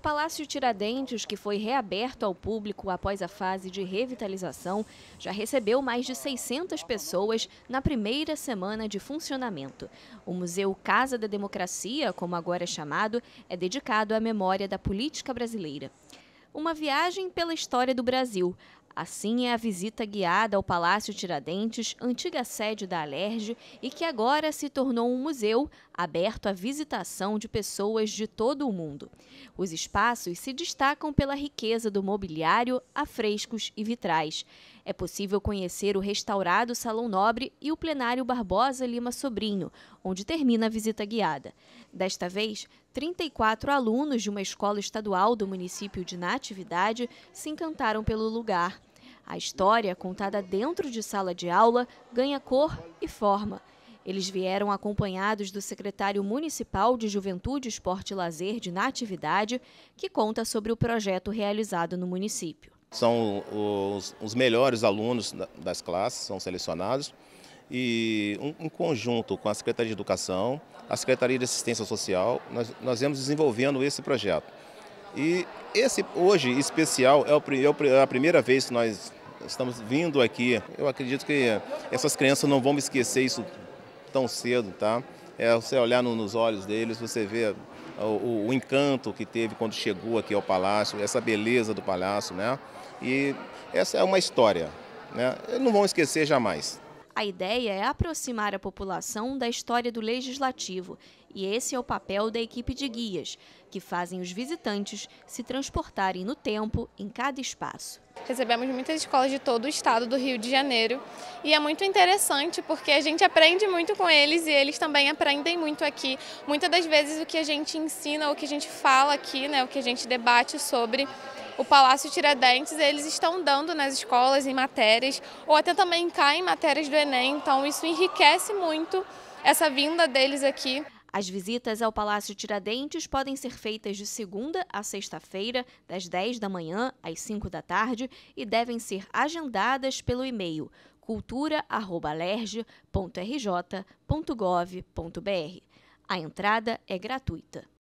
O Palácio Tiradentes, que foi reaberto ao público após a fase de revitalização, já recebeu mais de 600 pessoas na primeira semana de funcionamento. O Museu Casa da Democracia, como agora é chamado, é dedicado à memória da política brasileira. Uma viagem pela história do Brasil, Assim é a visita guiada ao Palácio Tiradentes, antiga sede da Alerj, e que agora se tornou um museu aberto à visitação de pessoas de todo o mundo. Os espaços se destacam pela riqueza do mobiliário, afrescos e vitrais. É possível conhecer o restaurado Salão Nobre e o plenário Barbosa Lima Sobrinho, onde termina a visita guiada. Desta vez, 34 alunos de uma escola estadual do município de Natividade se encantaram pelo lugar. A história, contada dentro de sala de aula, ganha cor e forma. Eles vieram acompanhados do secretário municipal de Juventude, Esporte e Lazer de Natividade, que conta sobre o projeto realizado no município. São os, os melhores alunos das classes, são selecionados e um, em conjunto com a Secretaria de Educação, a Secretaria de Assistência Social, nós, nós desenvolvendo esse projeto. E esse hoje especial é, o, é, é a primeira vez que nós estamos vindo aqui. Eu acredito que essas crianças não vão me esquecer isso tão cedo, tá? É você olhar no, nos olhos deles, você vê o, o, encanto que teve quando chegou aqui ao palácio, essa beleza do palácio, né? E essa é uma história, né? Não vão esquecer jamais. A ideia é aproximar a população da história do legislativo, e esse é o papel da equipe de guias, que fazem os visitantes se transportarem no tempo em cada espaço. Recebemos muitas escolas de todo o estado do Rio de Janeiro e é muito interessante porque a gente aprende muito com eles e eles também aprendem muito aqui. Muitas das vezes o que a gente ensina, o que a gente fala aqui, né, o que a gente debate sobre o Palácio Tiradentes, eles estão dando nas escolas, em matérias, ou até também cá em matérias do Enem. Então, isso enriquece muito essa vinda deles aqui. As visitas ao Palácio Tiradentes podem ser feitas de segunda a sexta-feira, das 10 da manhã às 5 da tarde, e devem ser agendadas pelo e-mail cultura.alerge.rj.gov.br. A entrada é gratuita.